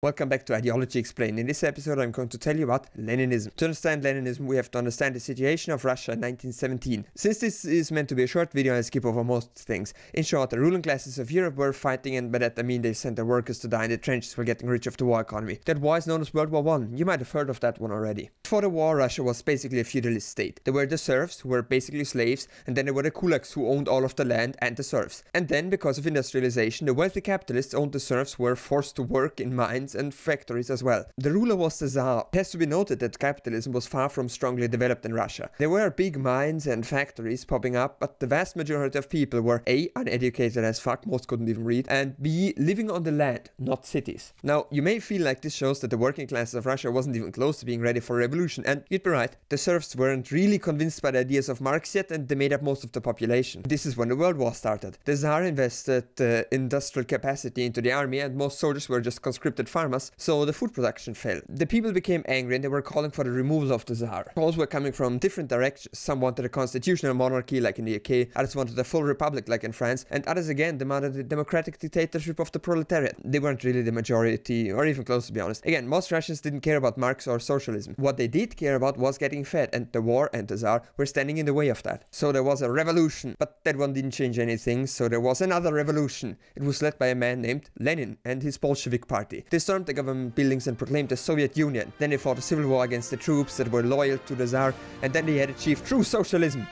Welcome back to Ideology Explained. In this episode, I'm going to tell you about Leninism. To understand Leninism, we have to understand the situation of Russia in 1917. Since this is meant to be a short video, I skip over most things. In short, the ruling classes of Europe were fighting, and by that I mean they sent their workers to die in the trenches for getting rich off the war economy. That war is known as World War One. You might have heard of that one already. Before the war, Russia was basically a feudalist state. There were the serfs, who were basically slaves, and then there were the kulaks, who owned all of the land and the serfs. And then, because of industrialization, the wealthy capitalists owned the serfs were forced to work in mines mines and factories as well. The ruler was the Tsar. It has to be noted that capitalism was far from strongly developed in Russia. There were big mines and factories popping up, but the vast majority of people were A. uneducated as fuck, most couldn't even read, and B. living on the land, not cities. Now, you may feel like this shows that the working classes of Russia wasn't even close to being ready for revolution, and you'd be right, the serfs weren't really convinced by the ideas of Marx yet, and they made up most of the population. This is when the World War started. The Tsar invested uh, industrial capacity into the army, and most soldiers were just conscripted farmers, so the food production fell. The people became angry and they were calling for the removal of the Tsar. Calls were coming from different directions. Some wanted a constitutional monarchy like in the UK, others wanted a full republic like in France, and others again demanded a democratic dictatorship of the proletariat. They weren't really the majority, or even close to be honest. Again, most Russians didn't care about Marx or socialism. What they did care about was getting fed, and the war and the Tsar were standing in the way of that. So there was a revolution, but that one didn't change anything, so there was another revolution. It was led by a man named Lenin and his Bolshevik party. This stormed the government buildings and proclaimed the Soviet Union. Then they fought a civil war against the troops that were loyal to the Tsar, and then they had achieved true socialism.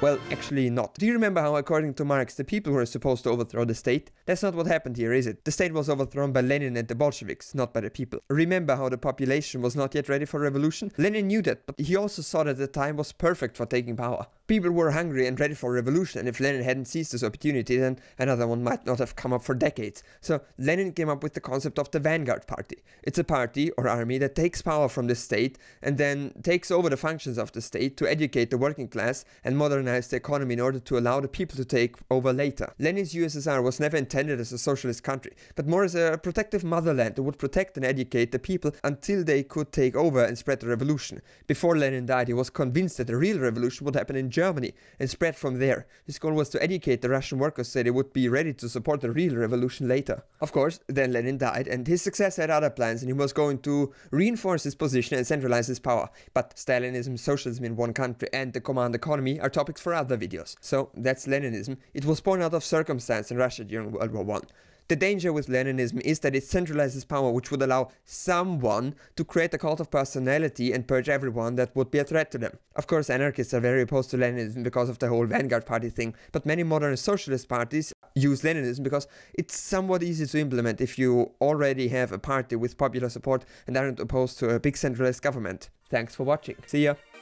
Well, actually not. Do you remember how according to Marx, the people were supposed to overthrow the state? That's not what happened here, is it? The state was overthrown by Lenin and the Bolsheviks, not by the people. Remember how the population was not yet ready for revolution? Lenin knew that, but he also saw that the time was perfect for taking power. People were hungry and ready for revolution, and if Lenin hadn't seized this opportunity, then another one might not have come up for decades. So Lenin came up with the concept of the vanguard party. It's a party or army that takes power from the state and then takes over the functions of the state to educate the working class and modernize reorganize the economy in order to allow the people to take over later. Lenin's USSR was never intended as a socialist country, but more as a protective motherland that would protect and educate the people until they could take over and spread the revolution. Before Lenin died, he was convinced that the real revolution would happen in Germany and spread from there. His goal was to educate the Russian workers so they would be ready to support the real revolution later. Of course, then Lenin died, and his successor had other plans, and he was going to reinforce his position and centralize his power. But Stalinism, socialism in one country, and the command economy are topics for other videos. So that's Leninism. It was born out of circumstance in Russia during World War One. The danger with Leninism is that it centralizes power, which would allow someone to create a cult of personality and purge everyone that would be a threat to them. Of course, anarchists are very opposed to Leninism because of the whole vanguard party thing, but many modern socialist parties use Leninism because it's somewhat easy to implement if you already have a party with popular support and aren't opposed to a big centralized government. Thanks for watching. See ya!